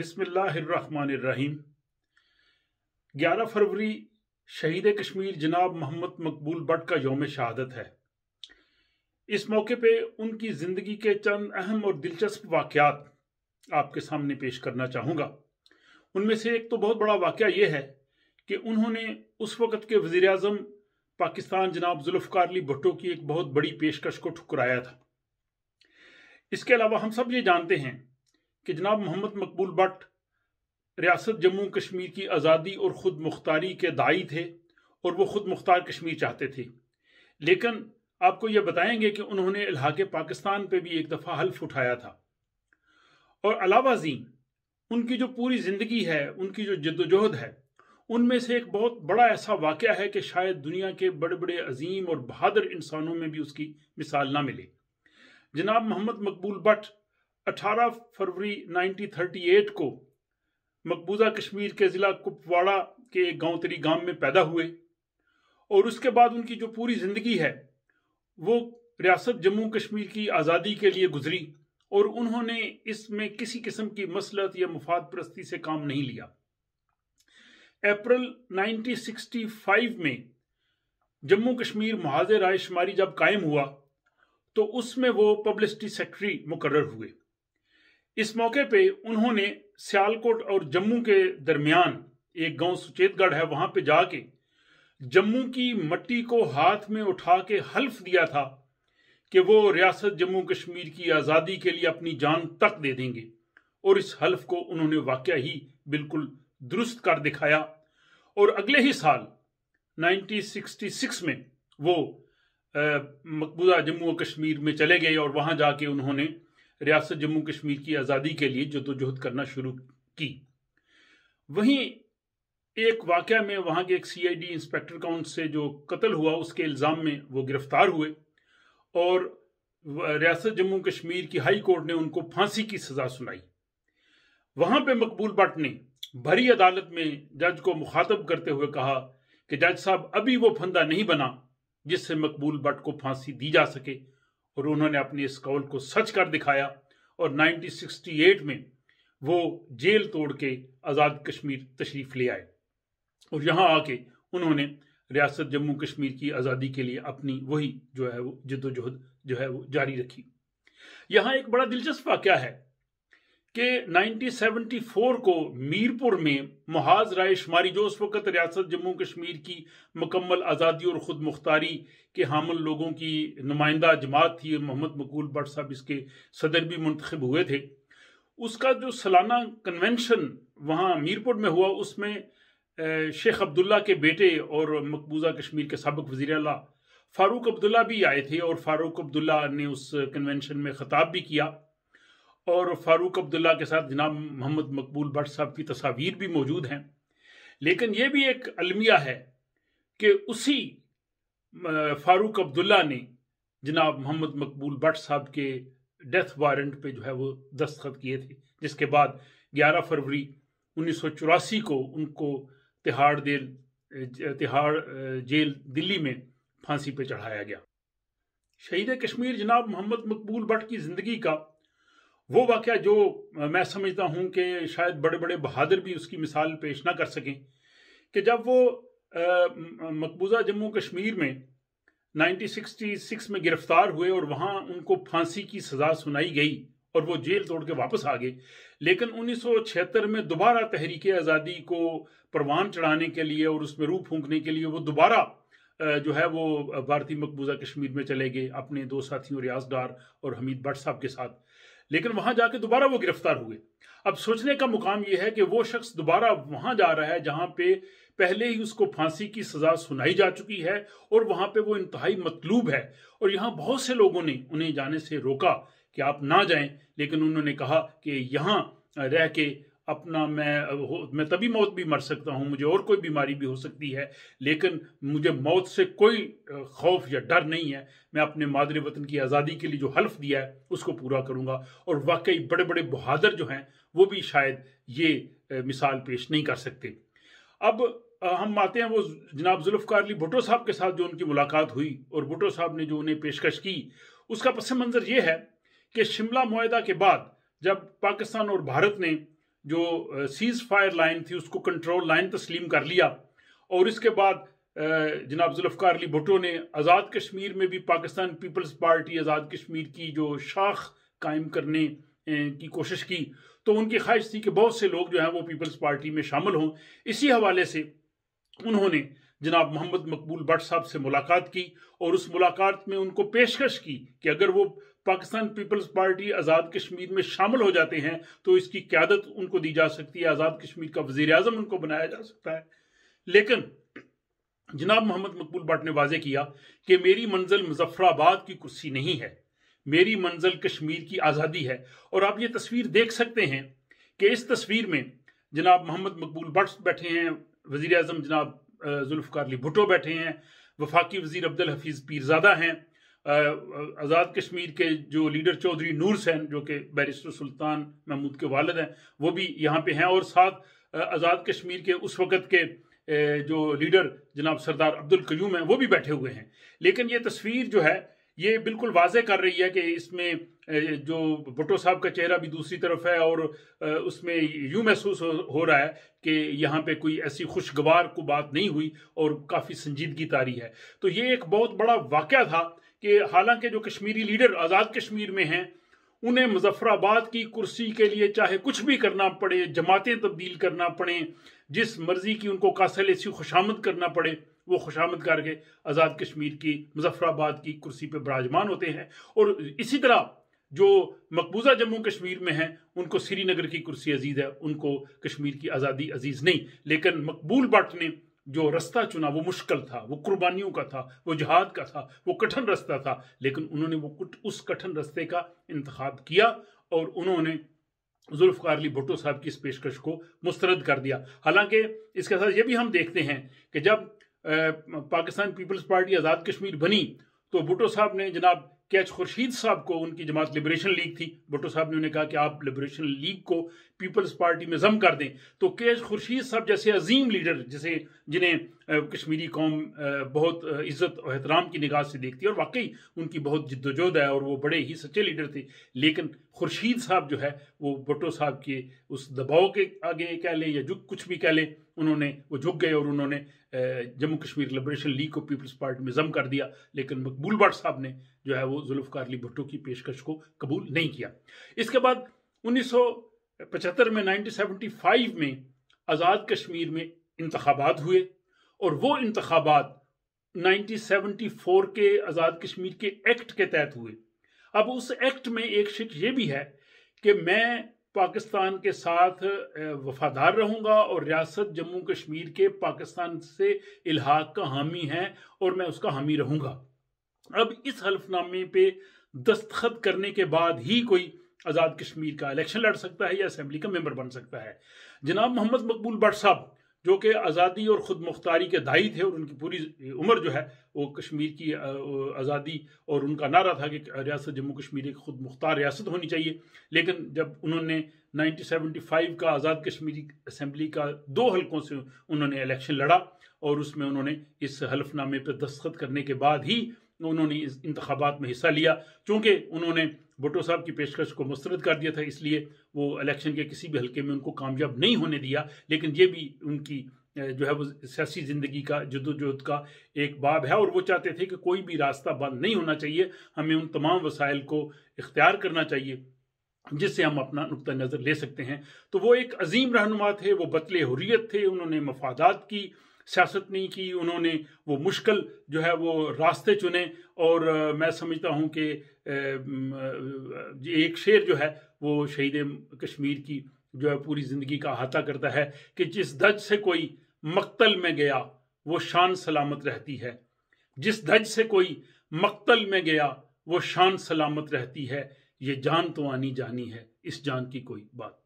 बिसमीम ग्यारह फरवरी शहीद कश्मीर जनाब मोहम्मद मकबूल भट्ट का योम शहादत है इस मौके पे उनकी ज़िंदगी के चंद अहम और दिलचस्प वाक़ात आपके सामने पेश करना चाहूंगा उनमें से एक तो बहुत बड़ा वाक़ यह है कि उन्होंने उस वक़्त के वजीर अजम पाकिस्तान जनाब जुल्फकार अली भुट्टो की एक बहुत बड़ी पेशकश को ठुकराया था इसके अलावा हम सब ये जानते हैं कि जनाब मोहम्मद मकबूल भट्ट रियासत जम्मू कश्मीर की आज़ादी और ख़ुद मुख्तारी के दाई थे और वो ख़ुद मुख्तार कश्मीर चाहते थे लेकिन आपको ये बताएंगे कि उन्होंने इलाहाक पाकिस्तान पर भी एक दफ़ा हल्फ उठाया था और अलावा जी उनकी जो पूरी ज़िंदगी है उनकी जो जद्दोजहद है उनमें से एक बहुत बड़ा ऐसा वाक़ है कि शायद दुनिया के बड़े बड़े अजीम और बहादुर इंसानों में भी उसकी मिसाल ना मिले जनाब मोहम्मद मकबूल भट्ट 18 फरवरी 1938 को मकबूजा कश्मीर के ज़िला कुपवाड़ा के एक गाँव तरी गांव में पैदा हुए और उसके बाद उनकी जो पूरी ज़िंदगी है वो रियासत जम्मू कश्मीर की आज़ादी के लिए गुजरी और उन्होंने इसमें किसी किस्म की मसलत या मुफाद प्रस्ती से काम नहीं लिया अप्रैल 1965 में जम्मू कश्मीर महाज राय शुमारी जब कायम हुआ तो उसमें वो पब्लिसिटी सेक्रेटरी मुकर हुए इस मौके पे उन्होंने सियालकोट और जम्मू के दरमियान एक गांव सुचेतगढ़ है वहां पे जाके जम्मू की मट्टी को हाथ में उठा के हल्फ दिया था कि वो रियासत जम्मू कश्मीर की आज़ादी के लिए अपनी जान तक दे देंगे और इस हल्फ को उन्होंने वाक ही बिल्कुल दुरुस्त कर दिखाया और अगले ही साल 1966 में वो मकबूजा जम्मू और कश्मीर में चले गए और वहां जाके उन्होंने रियासत जम्मू कश्मीर की आज़ादी के लिए जदोजहद करना शुरू की वहीं एक वाक़ में वहां के एक सीआईडी इंस्पेक्टर काउंट से जो कत्ल हुआ उसके इल्ज़ाम में वो गिरफ्तार हुए और रियासत जम्मू कश्मीर की हाई कोर्ट ने उनको फांसी की सज़ा सुनाई वहां पे मकबूल भट्ट ने भरी अदालत में जज को मुखातब करते हुए कहा कि जज साहब अभी वो फंदा नहीं बना जिससे मकबूल भट्ट को फांसी दी जा सके और उन्होंने अपने इस कौल को सच कर दिखाया और 1968 में वो जेल तोड़ के आज़ाद कश्मीर तशरीफ़ ले आए और यहाँ आके उन्होंने रियासत जम्मू कश्मीर की आज़ादी के लिए अपनी वही जो है वो जदोजहद जो है वो जारी रखी यहाँ एक बड़ा दिलचस्प वाक्य है कि 1974 को मीरपुर में महाज राय शुमारी जो उस वक्त रियासत जम्मू कश्मीर की मुकम्मल आज़ादी और ख़ुद मुख्तारी के हामल लोगों की नुमाइंदा जमात थी मोहम्मद मकूल भट्ट साहब इसके सदर भी मुंतखब हुए थे उसका जो सालाना कन्वेंशन वहाँ मीरपुर में हुआ उसमें शेख अब्दुल्ला के बेटे और मकबूजा कश्मीर के सबक वजीर अला फारूक अब्दुल्ला भी आए थे और फारूक अब्दुल्ला ने उस कन्वेंशन में ख़ताब भी किया और फारूक अब्दुल्ला के साथ जनाब मोहम्मद मकबूल भट्ट साहब की तस्वीर भी मौजूद हैं लेकिन ये भी एक अलमिया है कि उसी फारूक अब्दुल्ला ने जनाब मोहम्मद मकबूल भट्ट साहब के डेथ वारंट पे जो है वो दस्तखत किए थे जिसके बाद 11 फरवरी उन्नीस को उनको तिहाड़ जेल तिहाड़ जेल दिल्ली में फांसी पे चढ़ाया गया शहीद कश्मीर जनाब मोहम्मद मकबूल भट्ट की ज़िंदगी का वो वाक़ जो मैं समझता हूँ कि शायद बड़े बड़े बहादुर भी उसकी मिसाल पेश ना कर सकें कि जब वो मकबूजा जम्मू कश्मीर में 1966 में गिरफ्तार हुए और वहाँ उनको फांसी की सज़ा सुनाई गई और वो जेल तोड़ के वापस आ गए लेकिन 1976 में दोबारा तहरीक आज़ादी को परवान चढ़ाने के लिए और उसमें रूह फूंकने के लिए वो दोबारा जो है वो भारतीय मकबूजा कश्मीर में चले गए अपने दो साथियों रियाज डार और हमीद भट्ट साहब के साथ लेकिन वहां जाके दोबारा वो गिरफ्तार हुए अब सोचने का मुकाम यह है कि वो शख्स दोबारा वहां जा रहा है जहां पे पहले ही उसको फांसी की सजा सुनाई जा चुकी है और वहां पे वो इंतहाई मतलूब है और यहां बहुत से लोगों ने उन्हें जाने से रोका कि आप ना जाएं लेकिन उन्होंने कहा कि यहां रह के अपना मैं मैं तभी मौत भी मर सकता हूँ मुझे और कोई बीमारी भी हो सकती है लेकिन मुझे मौत से कोई खौफ या डर नहीं है मैं अपने मादरे वतन की आज़ादी के लिए जो हल्फ दिया है उसको पूरा करूँगा और वाकई बड़े बड़े बहादुर जो हैं वो भी शायद ये मिसाल पेश नहीं कर सकते अब हम आते हैं वो जनाब जुल्फ़ार अली भुटो साहब के साथ जो उनकी मुलाकात हुई और भुटो साहब ने जो उन्हें पेशकश की उसका पस मंज़र ये है कि शिमला माहा के बाद जब पाकिस्तान और भारत ने जो सीज फायर लाइन थी उसको कंट्रोल लाइन तस्लीम कर लिया और इसके बाद जनाब जुल्फकार अली भुटो ने आज़ाद कश्मीर में भी पाकिस्तान पीपल्स पार्टी आज़ाद कश्मीर की जो शाख कायम करने की कोशिश की तो उनकी ख्वाहिश थी कि बहुत से लोग जो हैं वो पीपल्स पार्टी में शामिल हों इसी हवाले से उन्होंने जनाब मोहम्मद मकबूल भट्ट साहब से मुलाकात की और उस मुलाकात में उनको पेशकश की कि अगर वो पाकिस्तान पीपल्स पार्टी आज़ाद कश्मीर में शामिल हो जाते हैं तो इसकी क्यादत उनको दी जा सकती है आज़ाद कश्मीर का वजीर अजम उनको बनाया जा सकता है लेकिन जनाब मोहम्मद मकबूल भट्ट ने वाजे किया कि मेरी मंजिल मुजफ्फराबाद की कुर्सी नहीं है मेरी मंजिल कश्मीर की आज़ादी है और आप ये तस्वीर देख सकते हैं कि इस तस्वीर में जनाब मोहम्मद मकबूल भट्ट बैठे हैं वजीर आजम जनाब जुल्फकार अली भुटो बैठे हैं वफाकी वजीर अब्दुल हफीज़ पीरजादा हैं आज़ाद कश्मीर के जो लीडर चौधरी नूर सैन जो कि बैरिस्टर सुल्तान महमूद के वालद हैं वो भी यहाँ पे हैं और साथ आज़ाद कश्मीर के उस वक़्त के जो लीडर जनाब सरदार अब्दुल कयूम हैं वो भी बैठे हुए हैं लेकिन ये तस्वीर जो है ये बिल्कुल वाजे कर रही है कि इसमें जो भुट्टो साहब का चेहरा भी दूसरी तरफ है और उसमें यूँ महसूस हो रहा है कि यहाँ पे कोई ऐसी खुशगवार को बात नहीं हुई और काफ़ी संजीदगी तारी है तो ये एक बहुत बड़ा वाक़ था कि हालांकि जो कश्मीरी लीडर आज़ाद कश्मीर में हैं उन्हें मुजफ्फराबाद की कुर्सी के लिए चाहे कुछ भी करना पड़े जमातें तब्दील करना पड़े जिस मर्जी की उनको कासल ऐसी खुशामद करना पड़े वो खुशामद करके आज़ाद कश्मीर की मुजफ्फराबाद की कुर्सी पर बराजमान होते हैं और इसी तरह जो मकबूजा जम्मू कश्मीर में हैं उनको श्रीनगर की कुर्सी अजीज है उनको कश्मीर की आज़ादी अजीज नहीं लेकिन मकबूल भट्ट ने जो रास्ता चुना वो मुश्किल था वो कुर्बानियों का था वो जहाद का था वो कठिन रास्ता था लेकिन उन्होंने वो उस कठिन रास्ते का इंतखब किया और उन्होंने जुल्फ़ार अली भुट्टो साहब की इस पेशकश को मुस्तरद कर दिया हालांकि इसके साथ ये भी हम देखते हैं कि जब पाकिस्तान पीपल्स पार्टी आज़ाद कश्मीर बनी तो भुट्टो साहब ने जनाब कि आज खुर्शीद साहब को उनकी जमात लिबरेशन लीग थी भुट्टो साहब ने उन्हें कहा कि आप लिबरेशन लीग को पीपल्स पार्टी में जम कर दें तो के एच खुर्शीद साहब जैसे अजीम लीडर जैसे जिन्हें कश्मीरी कौम बहुत इज्जत और एहतराम की निगाह से देखती है और वाकई उनकी बहुत जद्दोजहद है और वो बड़े ही सच्चे लीडर थे लेकिन खुर्शीद साहब जो है वो भुट्टो साहब के उस दबाव के आगे कह लें या जो कुछ भी कह लें उन्होंने वो झुक गए और उन्होंने जम्मू कश्मीर लिबरेशन लीग को पीपल्स पार्टी में जम कर दिया लेकिन मकबूल भट्ट साहब ने जो है वो जुल्फकार अली भुट्टो की पेशकश को कबूल नहीं किया इसके बाद 1975 में 1975 में आज़ाद कश्मीर में इंतबात हुए और वो इंतबात 1974 के आज़ाद कश्मीर के एक्ट के तहत हुए अब उस एक्ट में एक शिक ये भी है कि मैं पाकिस्तान के साथ वफादार रहूंगा और रियासत जम्मू कश्मीर के पाकिस्तान से इलाहाक का हामी है और मैं उसका हामी रहूंगा अब इस हल्फनामे पे दस्तखत करने के बाद ही कोई आज़ाद कश्मीर का इलेक्शन लड़ सकता है या असेंबली का मेंबर बन सकता है जनाब मोहम्मद मकबूल भट्ट साहब जो कि आज़ादी और ख़ुद मुख्तारी के दाई थे और उनकी पूरी उम्र जो है वो कश्मीर की आज़ादी और उनका नारा था कि रियासत जम्मू कश्मीर एक ख़ुद मुख्तार रियासत होनी चाहिए लेकिन जब उन्होंने 1975 का आज़ाद कश्मीरी असम्बली का दो हलकों से उन्होंने इलेक्शन लड़ा और उसमें उन्होंने इस हल्फनामे पर दस्तखत करने के बाद ही तो उन्होंने इस इंतबात में हिस्सा लिया चूँकि उन्होंने भुटो साहब की पेशकश को मुस्रद कर दिया था इसलिए वो इलेक्शन के किसी भी हल्के में उनको कामयाब नहीं होने दिया लेकिन ये भी उनकी जो है वो सियासी ज़िंदगी का जदोजहद का एक बाब है और वो चाहते थे कि कोई भी रास्ता बंद नहीं होना चाहिए हमें उन तमाम वसाइल को इख्तियार करना चाहिए जिससे हम अपना नुकता नज़र ले सकते हैं तो वो एक अजीम रहनुमा थे वो बतले हुरियत थे उन्होंने मफादात की सियासत नहीं की उन्होंने वो मुश्किल जो है वो रास्ते चुने और मैं समझता हूँ कि एक शेर जो है वो शहीद कश्मीर की जो है पूरी ज़िंदगी का अहाता करता है कि जिस धज से कोई मक्तल में गया वो शान सलामत रहती है जिस धज से कोई मक्तल में गया वो शान सलामत रहती है ये जान तो आनी जानी है इस जान की कोई बात